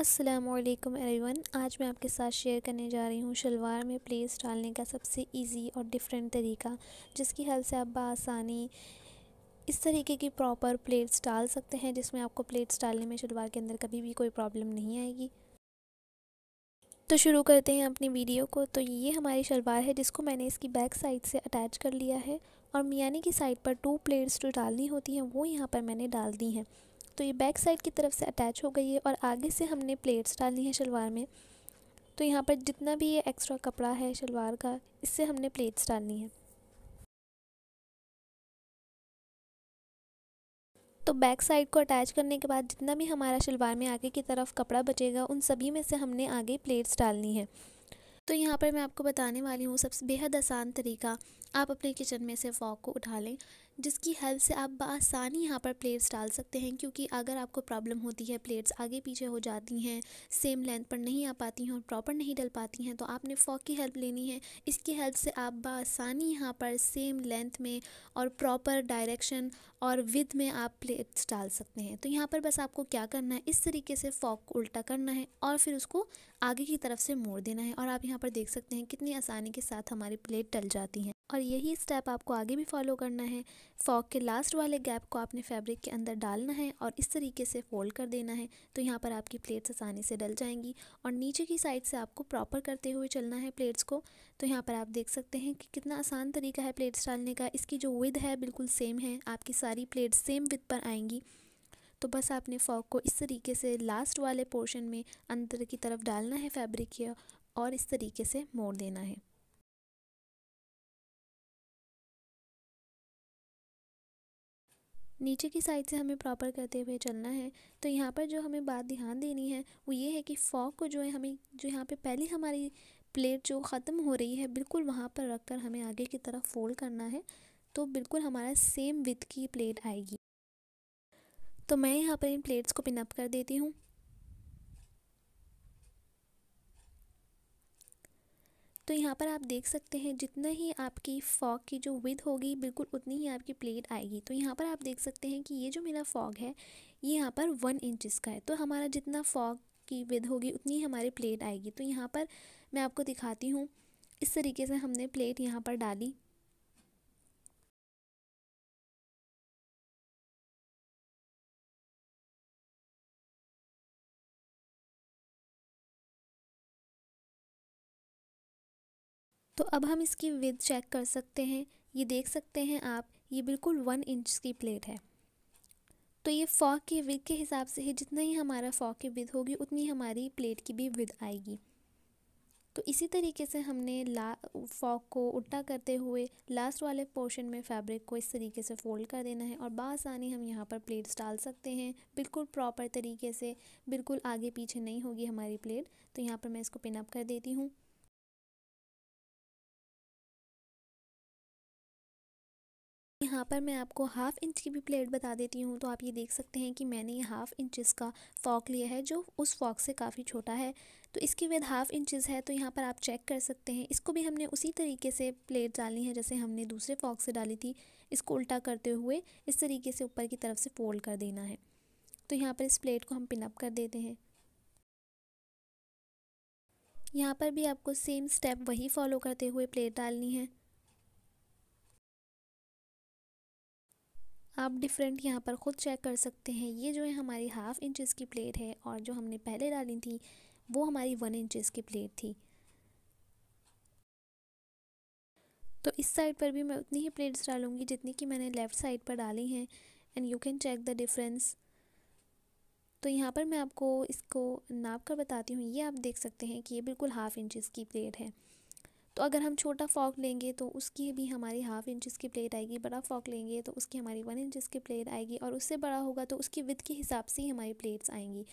Aslam everyone आज मैं आपके साथ शेयर करने जा रही हूँ शलवार में प्लेस डालने का सबसे इजी और डिफरेंट तरीका जिसकी हेल्प से आप बसानी इस तरीके की प्रॉपर प्लेट्स डाल सकते हैं जिसमें आपको प्लेट्स डालने में शलवार के अंदर कभी भी कोई प्रॉब्लम नहीं आएगी तो शुरू करते हैं अपनी वीडियो को तो ये हमारी शलवार है जिसको मैंने इसकी बैक साइड से अटैच कर लिया है और मियानी की साइड पर टू प्लेट्स जो डालनी होती हैं वो यहाँ पर मैंने डाल दी हैं तो ये बैक साइड की तरफ से अटैच हो गई है और आगे से हमने प्लेट्स डाली हैं शलवार में तो यहाँ पर जितना भी ये एक्स्ट्रा कपड़ा है शलवार का इससे हमने प्लेट्स डालनी है तो बैक साइड को अटैच करने के बाद जितना भी हमारा शलवार में आगे की तरफ कपड़ा बचेगा उन सभी में से हमने आगे प्लेट्स डालनी है तो यहाँ पर मैं आपको बताने वाली हूँ सबसे बेहद आसान तरीका आप अपने किचन में से फॉक को उठा लें जिसकी हेल्प से आप बसानी यहाँ पर प्लेट्स डाल सकते हैं क्योंकि अगर आपको प्रॉब्लम होती है प्लेट्स आगे पीछे हो जाती हैं सेम लेंथ पर नहीं आ पाती हैं और प्रॉपर नहीं डल पाती हैं तो आपने फॉक की हेल्प लेनी है इसकी हेल्प से आप बसानी यहाँ पर सेम लेंथ में और प्रॉपर डायरेक्शन और विद में आप प्लेट्स डाल सकते हैं तो यहाँ पर बस आपको क्या करना है इस तरीके से फॉक को उल्टा करना है और फिर उसको आगे की तरफ से मोड़ देना है और आप यहाँ पर देख सकते हैं कितनी आसानी के साथ हमारी प्लेट डल जाती हैं और यही स्टेप आपको आगे भी फॉलो करना है फॉक के लास्ट वाले गैप को आपने फैब्रिक के अंदर डालना है और इस तरीके से फोल्ड कर देना है तो यहाँ पर आपकी प्लेट्स आसानी से डल जाएंगी और नीचे की साइड से आपको प्रॉपर करते हुए चलना है प्लेट्स को तो यहाँ पर आप देख सकते हैं कि कितना आसान तरीका है प्लेट्स डालने का इसकी जो विद है बिल्कुल सेम है आपकी सारी प्लेट्स सेम विद पर आएंगी तो बस आपने फॉक को इस तरीके से लास्ट वाले पोर्शन में अंदर की तरफ डालना है फैब्रिक के और इस तरीके से मोड़ देना है नीचे की साइड से हमें प्रॉपर करते हुए चलना है तो यहाँ पर जो हमें बात ध्यान देनी है वो ये है कि फॉक को जो है हमें जो यहाँ पे पहले हमारी प्लेट जो ख़त्म हो रही है बिल्कुल वहाँ पर रख कर हमें आगे की तरफ फोल्ड करना है तो बिल्कुल हमारा सेम विथ की प्लेट आएगी तो मैं यहाँ पर इन प्लेट्स को पिनअप कर देती हूँ तो यहाँ पर आप देख सकते हैं जितना ही आपकी फॉग की जो विद होगी बिल्कुल उतनी ही आपकी प्लेट आएगी तो यहाँ पर आप देख सकते हैं कि ये जो मेरा फॉग है ये यहाँ पर वन इंचिस का है तो हमारा जितना फॉग की विद होगी उतनी हमारी प्लेट आएगी तो यहाँ पर मैं आपको दिखाती हूँ इस तरीके से हमने प्लेट यहाँ पर डाली तो अब हम इसकी विद चेक कर सकते हैं ये देख सकते हैं आप ये बिल्कुल वन इंच की प्लेट है तो ये फॉक की विद के हिसाब से ही जितना ही हमारा फॉक की विद होगी उतनी हमारी प्लेट की भी विद आएगी तो इसी तरीके से हमने ला फॉक को उल्टा करते हुए लास्ट वाले पोर्शन में फैब्रिक को इस तरीके से फ़ोल्ड कर देना है और बासानी हम यहाँ पर प्लेट्स डाल सकते हैं बिल्कुल प्रॉपर तरीके से बिल्कुल आगे पीछे नहीं होगी हमारी प्लेट तो यहाँ पर मैं इसको पिनअप कर देती हूँ यहाँ पर मैं आपको हाफ़ इंच की भी प्लेट बता देती हूँ तो आप ये देख सकते हैं कि मैंने ये हाफ़ इंचज़ का फॉक लिया है जो उस फॉक से काफ़ी छोटा है तो इसकी विद हाफ़ इंचज़ है तो यहाँ पर आप चेक कर सकते हैं इसको भी हमने उसी तरीके से प्लेट डालनी है जैसे हमने दूसरे फॉक से डाली थी इसको उल्टा करते हुए इस तरीके से ऊपर की तरफ से फोल्ड कर देना है तो यहाँ पर इस प्लेट को हम पिनअप कर देते हैं यहाँ पर भी आपको सेम स्टेप वही फॉलो करते हुए प्लेट डालनी है आप डिफरेंट यहाँ पर ख़ुद चेक कर सकते हैं ये जो है हमारी हाफ़ इंचज़ की प्लेट है और जो हमने पहले डाली थी वो हमारी वन इंचज़ की प्लेट थी तो इस साइड पर भी मैं उतनी ही प्लेट्स डालूंगी जितनी कि मैंने लेफ़्ट साइड पर डाली हैं and you can check the difference तो यहाँ पर मैं आपको इसको नाप कर बताती हूँ ये आप देख सकते हैं कि ये बिल्कुल हाफ़ इंचज़ की प्लेट है तो अगर हम छोटा फॉक लेंगे तो उसकी भी हमारी हाफ़ इंच की प्लेट आएगी बड़ा फॉक लेंगे तो उसकी हमारी वन इंच की प्लेट आएगी और उससे बड़ा होगा तो उसकी विथ के हिसाब से ही हमारी प्लेट्स आएंगी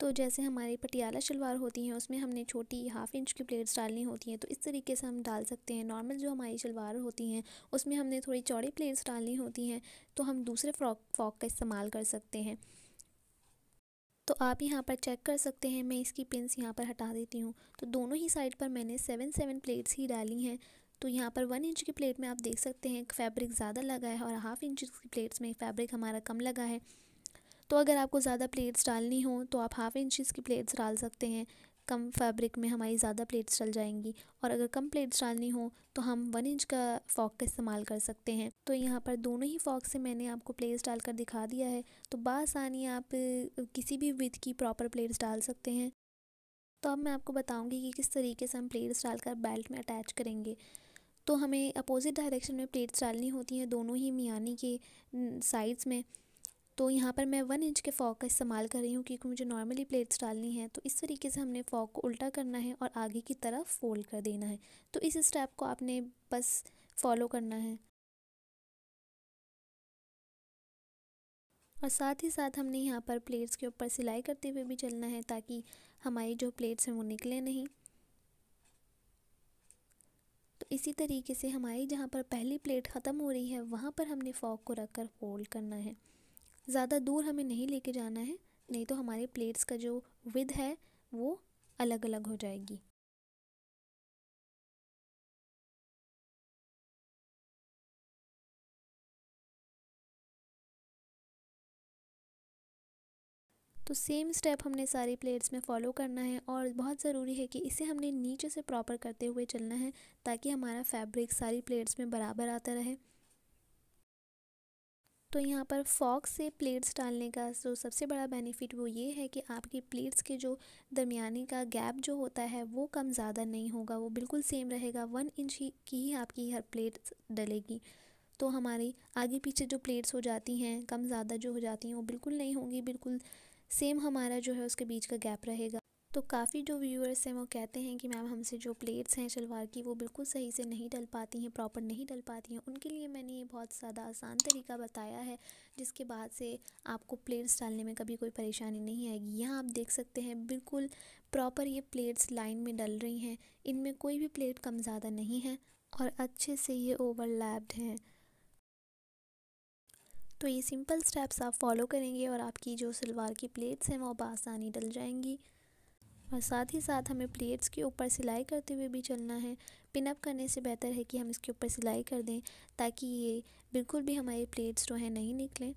तो जैसे हमारी पटियाला शलवार होती है उसमें हमने छोटी हाफ़ इंच की प्लेट्स डालनी होती हैं तो इस तरीके से हम डाल सकते हैं नॉर्मल जो हमारी शलवार होती हैं उसमें हमने थोड़ी चौड़ी प्लेट्स डालनी होती हैं तो हम दूसरे फ्रॉक फॉक का इस्तेमाल कर सकते हैं तो आप यहाँ पर चेक कर सकते हैं मैं इसकी पिंस यहाँ पर हटा देती हूँ तो दोनों ही साइड पर मैंने सेवन सेवन प्लेट्स ही डाली हैं तो यहाँ पर वन इंच की प्लेट में आप देख सकते हैं फैब्रिक ज़्यादा लगा है और हाफ़ इंच की प्लेट्स में फैब्रिक हमारा कम लगा है तो अगर आपको ज़्यादा प्लेट्स डालनी हो तो आप हाफ़ इंच की प्लेट्स डाल सकते हैं कम फैब्रिक में हमारी ज़्यादा प्लेट्स डल जाएंगी और अगर कम प्लेट्स डालनी हो तो हम वन इंच का फॉक का इस्तेमाल कर सकते हैं तो यहाँ पर दोनों ही फॉक से मैंने आपको प्लेट्स डालकर दिखा दिया है तो बासानी आप किसी भी विथ की प्रॉपर प्लेट्स डाल सकते हैं तो अब मैं आपको बताऊँगी कि किस तरीके से हम प्लेट्स डालकर बेल्ट में अटैच करेंगे तो हमें अपोज़िट डायरेक्शन में प्लेट्स डालनी होती हैं दोनों ही मियानी के साइड्स में तो यहाँ पर मैं वन इंच के फॉक का इस्तेमाल कर रही हूँ क्योंकि मुझे नॉर्मली प्लेट्स डालनी है तो इस तरीके से हमने फॉक को उल्टा करना है और आगे की तरफ फोल्ड कर देना है तो इस स्टेप को आपने बस फॉलो करना है और साथ ही साथ हमने यहाँ पर प्लेट्स के ऊपर सिलाई करते हुए भी चलना है ताकि हमारी जो प्लेट्स हैं वो निकले नहीं तो इसी तरीके से हमारी जहाँ पर पहली प्लेट ख़त्म हो रही है वहाँ पर हमने फॉक को रख कर फोल्ड करना है ज़्यादा दूर हमें नहीं लेके जाना है नहीं तो हमारे प्लेट्स का जो विद है वो अलग अलग हो जाएगी तो सेम स्टेप हमने सारी प्लेट्स में फॉलो करना है और बहुत ज़रूरी है कि इसे हमने नीचे से प्रॉपर करते हुए चलना है ताकि हमारा फैब्रिक सारी प्लेट्स में बराबर आता रहे तो यहाँ पर फॉक से प्लेट्स डालने का जो सबसे बड़ा बेनिफिट वो ये है कि आपकी प्लेट्स के जो दरमियाने का गैप जो होता है वो कम ज़्यादा नहीं होगा वो बिल्कुल सेम रहेगा वन इंच ही की ही आपकी हर प्लेट डलेगी तो हमारी आगे पीछे जो प्लेट्स हो जाती हैं कम ज़्यादा जो हो जाती हैं वो बिल्कुल नहीं होंगी बिल्कुल सेम हमारा जो है उसके बीच का गैप रहेगा तो काफ़ी जो व्यूअर्स हैं वो कहते हैं कि मैम हमसे जो प्लेट्स हैं शलवार की वो बिल्कुल सही से नहीं डल पाती हैं प्रॉपर नहीं डल पाती हैं उनके लिए मैंने ये बहुत ज़्यादा आसान तरीका बताया है जिसके बाद से आपको प्लेट्स डालने में कभी कोई परेशानी नहीं आएगी यहाँ आप देख सकते हैं बिल्कुल प्रॉपर ये प्लेट्स लाइन में डल रही हैं इनमें कोई भी प्लेट कम ज़्यादा नहीं है और अच्छे से ये ओवरलैप्ड हैं तो ये सिंपल स्टेप्स आप फॉलो करेंगे और आपकी जो सलवार की प्लेट्स हैं वो आसानी डल जाएंगी और साथ ही साथ हमें प्लेट्स के ऊपर सिलाई करते हुए भी चलना है पिनअप करने से बेहतर है कि हम इसके ऊपर सिलाई कर दें ताकि ये बिल्कुल भी हमारे प्लेट्स जो हैं नहीं निकलें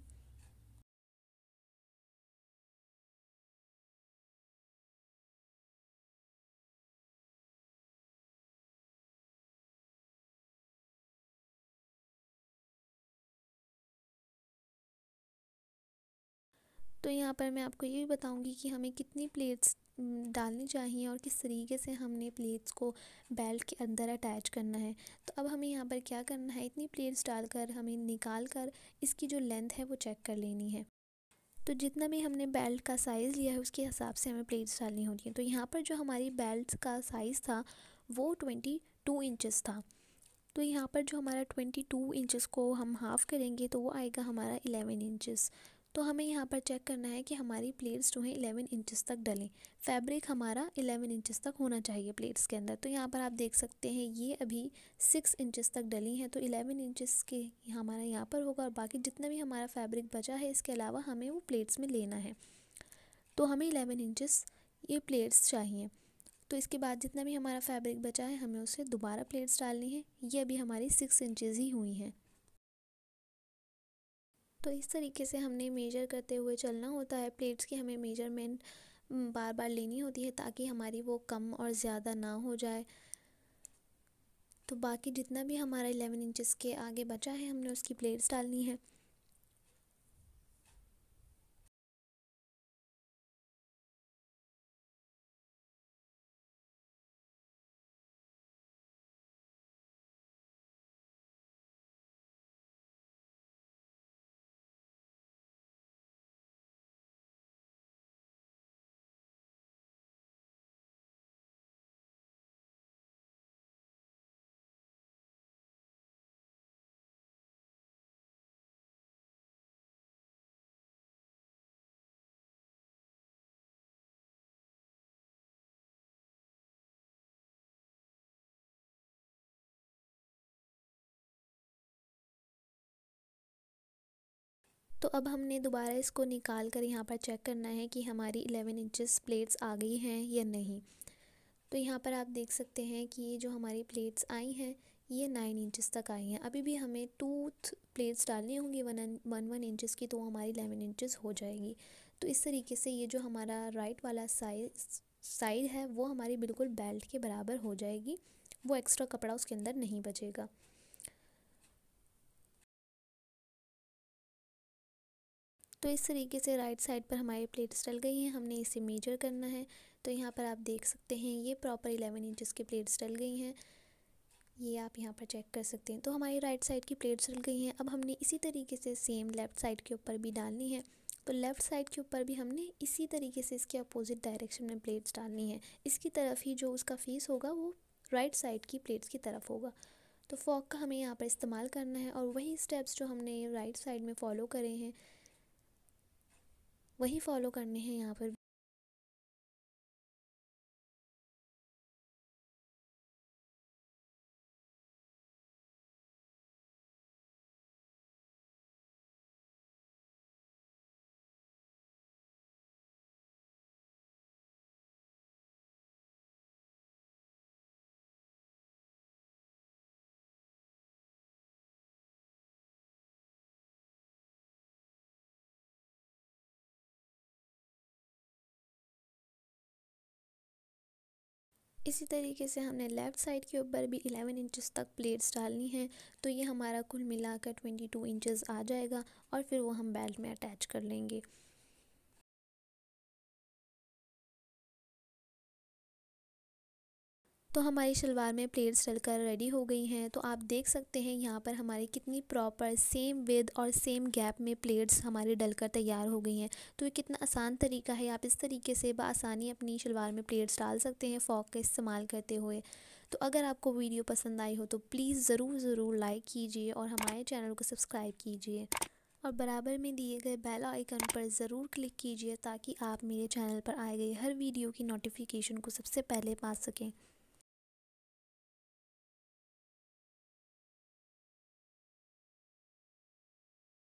तो यहाँ पर मैं आपको ये भी बताऊँगी कि हमें कितनी प्लेट्स डालनी चाहिए और किस तरीके से हमने प्लेट्स को बेल्ट के अंदर अटैच करना है तो अब हमें यहाँ पर क्या करना है इतनी प्लेट्स डालकर हमें निकाल कर इसकी जो लेंथ है वो चेक कर लेनी है तो जितना भी हमने बेल्ट का साइज़ लिया है उसके हिसाब से हमें प्लेट्स डालनी होती हैं तो यहाँ पर जो हमारी बेल्ट का साइज़ था वो ट्वेंटी टू इंचज़ था तो यहाँ पर जो हमारा ट्वेंटी टू इंचज़ को हम हाफ़ करेंगे तो वो आएगा हमारा एलेवन इंचज़ तो हमें यहाँ पर चेक करना है कि हमारी प्लेट्स जो हैं इलेवन इंचज़ तक डलें फैब्रिक हमारा इलेवन इंचज़ तक होना चाहिए प्लेट्स के अंदर तो यहाँ पर आप देख सकते हैं ये अभी सिक्स इंचज़ तक डली हैं तो इलेवन इंचज़ के हमारा यहाँ पर होगा और बाकी जितना भी हमारा फैब्रिक बचा है इसके अलावा हमें वो प्लेट्स में लेना है तो हमें इलेवन इंचज़ ये प्लेट्स चाहिए तो इसके बाद जितना भी हमारा फैब्रिक बचा है हमें उसे दोबारा प्लेट्स डालनी है ये अभी हमारी सिक्स इंचज़ ही हुई हैं तो इस तरीके से हमने मेजर करते हुए चलना होता है प्लेट्स की हमें मेजरमेंट बार बार लेनी होती है ताकि हमारी वो कम और ज़्यादा ना हो जाए तो बाकी जितना भी हमारा एलेवन इंचज़ के आगे बचा है हमने उसकी प्लेट्स डालनी है तो अब हमने दोबारा इसको निकाल कर यहाँ पर चेक करना है कि हमारी 11 इंचेस प्लेट्स आ गई हैं या नहीं तो यहाँ पर आप देख सकते हैं कि ये जो हमारी प्लेट्स आई हैं ये नाइन इंचज़ तक आई हैं अभी भी हमें टू प्लेट्स डालनी होंगी वन वन वन इंचज़ की तो हमारी एलेवन इंचेस हो जाएगी तो इस तरीके से ये जो हमारा राइट वाला साइज साइड है वो हमारी बिल्कुल बेल्ट के बराबर हो जाएगी वो एक्स्ट्रा कपड़ा उसके अंदर नहीं बचेगा तो इस तरीके से राइट साइड पर हमारी प्लेट्स डल गई हैं हमने इसे मेजर करना है तो यहाँ पर आप देख सकते हैं ये प्रॉपर इलेवन इंचज़ की प्लेट्स डल गई हैं ये आप यहाँ पर चेक कर सकते हैं तो हमारी राइट साइड की प्लेट्स डल गई हैं अब हमने इसी तरीके से सेम लेफ़्ट साइड के ऊपर भी डालनी है तो लेफ़्ट साइड के ऊपर भी हमने इसी तरीके से इसके अपोजिट डायरेक्शन में प्लेट्स डालनी है इसकी तरफ ही जो उसका फेस होगा वो राइट साइड की प्लेट्स की तरफ होगा तो फॉक का हमें यहाँ पर इस्तेमाल करना है और वही स्टेप्स जो हमने राइट साइड में फॉलो करे हैं वही फॉलो करने हैं यहाँ पर इसी तरीके से हमने लेफ़्ट साइड के ऊपर भी 11 इंचेस तक प्लेट्स डालनी हैं तो ये हमारा कुल मिलाकर 22 इंचेस आ जाएगा और फिर वो हम बेल्ट में अटैच कर लेंगे तो हमारी शलवार में प्लेट्स कर रेडी हो गई हैं तो आप देख सकते हैं यहाँ पर हमारी कितनी प्रॉपर सेम विद और सेम गैप में प्लेट्स डल डलकर तैयार हो गई हैं तो ये कितना आसान तरीका है आप इस तरीके से बसानी अपनी शलवार में प्लेट्स डाल सकते हैं फ़ॉक का इस्तेमाल करते हुए तो अगर आपको वीडियो पसंद आई हो तो प्लीज़ ज़रूर ज़रूर लाइक कीजिए और हमारे चैनल को सब्सक्राइब कीजिए और बराबर में दिए गए बेल आइकन पर ज़रूर क्लिक कीजिए ताकि आप मेरे चैनल पर आए गए हर वीडियो की नोटिफिकेशन को सबसे पहले पा सकें